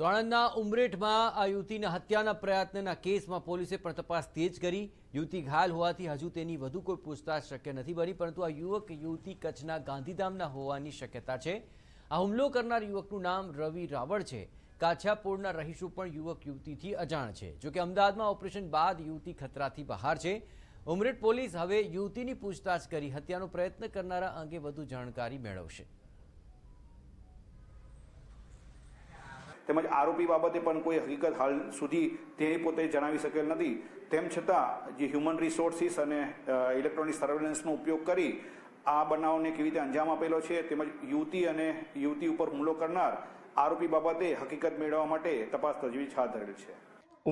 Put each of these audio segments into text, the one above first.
તો આણંદના ઉમરેઠમાં આ યુવતીના હત્યાના પ્રયત્નના કેસમાં પોલીસે પણ તપાસ તેજ કરી યુવતી ઘાયલ હોવાથી હજુ તેની વધુ કોઈ પૂછતાછ શક્ય નથી બની પરંતુ આ યુવક યુવતી કચ્છના ગાંધીધામના હોવાની શક્યતા છે આ હુમલો કરનાર યુવકનું નામ રવિ રાવળ છે કાછાપોળના રહીશું પણ યુવક યુવતીથી અજાણ છે જોકે અમદાવાદમાં ઓપરેશન બાદ યુવતી ખતરાથી બહાર છે ઉમરેઠ પોલીસ હવે યુવતીની પૂછતાછ કરી હત્યાનો પ્રયત્ન કરનારા અંગે વધુ જાણકારી મેળવશે તેમજ આરોપી બાબતે પણ કોઈ હકીકત હાલ સુધી તે પોતે જણાવી શકેલ નથી તેમ છતાં જે હ્યુમન રિસોર્સિસ અને ઇલેક્ટ્રોનિક સર્વેલન્સનો ઉપયોગ કરી આ બનાવને કેવી રીતે અંજામ આપેલો છે તેમજ યુવતી અને યુવતી ઉપર હુમલો કરનાર આરોપી બાબતે હકીકત મેળવવા માટે તપાસ તજવીજ હાથ ધરેલ છે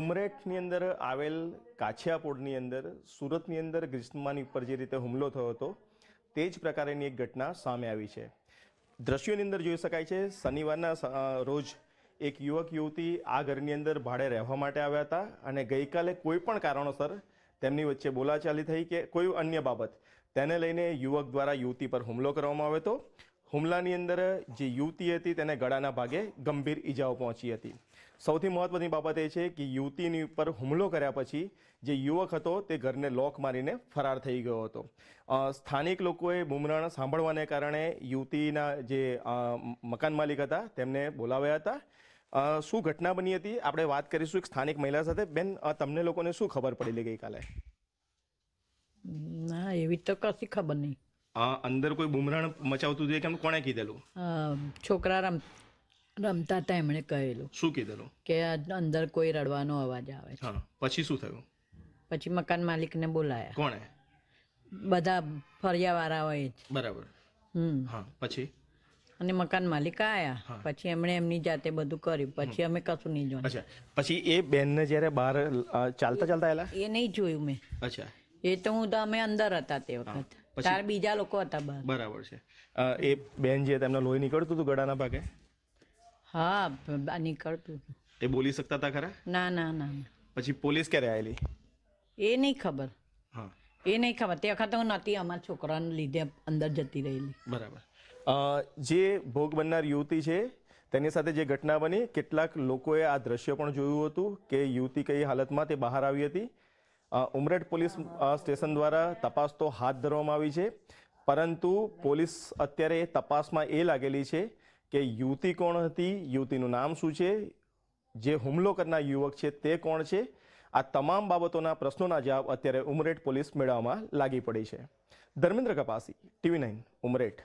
ઉમરેઠની અંદર આવેલ કાછિયાપોળની અંદર સુરતની અંદર ગ્રીષ્માની ઉપર જે રીતે હુમલો થયો હતો તે જ પ્રકારેની એક ઘટના સામે આવી છે દ્રશ્યોની અંદર જોઈ શકાય છે શનિવારના રોજ એક યુવક યુવતી આ ઘરની અંદર ભાડે રહેવા માટે આવ્યા હતા અને ગઈકાલે કોઈ પણ કારણોસર તેમની વચ્ચે બોલાચાલી થઈ કે કોઈ અન્ય બાબત તેને લઈને યુવક દ્વારા યુવતી પર હુમલો કરવામાં આવ્યો હતો હુમલાની અંદર જે યુવતી હતી તેને ગળાના ભાગે ગંભીર ઈજાઓ પહોંચી હતી સૌથી મહત્વની બાબત એ છે કે યુવતીની ઉપર હુમલો કર્યા પછી જે યુવક હતો તે ઘરને લોક મારીને ફરાર થઈ ગયો હતો સ્થાનિક લોકોએ બુમરાણ સાંભળવાને કારણે યુવતીના જે મકાન માલિક હતા તેમને બોલાવ્યા હતા શું ઘટના બની હતી આપણે વાત કરીશું એક સ્થાનિક મહિલા સાથે બેન તમને લોકોને શું ખબર પડેલી ગઈકાલે ના એવી તો કશી ખબર નહીં અંદર કોઈ બુમરાણ મચાવતું હતું કેમ કોણે કીધેલું છોકરા રમ રમતા હતા એમણે કહેલું શું કીધેલું કે અંદર કોઈ રડવાનો અવાજ આવે છે પછી શું થયું પછી મકાન માલિકને બોલાયા કોણે બધા ફરિયાવાળા હોય બરાબર હમ હા પછી અને મકાન માલિક આયા પછી એમણે એમની જાતે બધું કર્યું પછી અમે કશું નહીં જોયું પછી એ બેન ને જ્યારે બહાર ચાલતા ચાલતા આવેલા એ નહીં જોયું મેં અચ્છા એ તો હું તો અમે અંદર હતા તે વખત ચાર બીજા લોકો હતા બહાર બરાબર છે એ બેન જે તેમના લોહી નીકળતું હતું ગળાના ભાગે હા નીકળતું એ બોલી શકતા હતા ખરા ના ના ના પછી પોલીસ ક્યારે આવેલી એ નહીં ખબર હા એ નહીં ખબર તે વખતે હું નહોતી અમારા છોકરાને લીધે અંદર જતી રહેલી બરાબર જે ભોગ બનનાર યુવતી છે તેની સાથે જે ઘટના બની કેટલાક લોકોએ આ દ્રશ્ય પણ જોયું હતું કે યુવતી કઈ હાલતમાં તે બહાર આવી હતી ઉમરેઠ પોલીસ સ્ટેશન દ્વારા તપાસ તો હાથ ધરવામાં આવી છે પરંતુ પોલીસ અત્યારે તપાસમાં એ લાગેલી છે કે યુવતી કોણ હતી યુવતીનું નામ શું છે જે હુમલો કરનાર યુવક છે તે કોણ છે આ તમામ બાબતોના પ્રશ્નોના જવાબ અત્યારે ઉમરેઠ પોલીસ મેળવવામાં લાગી પડી છે ધર્મેન્દ્ર કપાસી ટીવી નાઇન ઉમરેઠ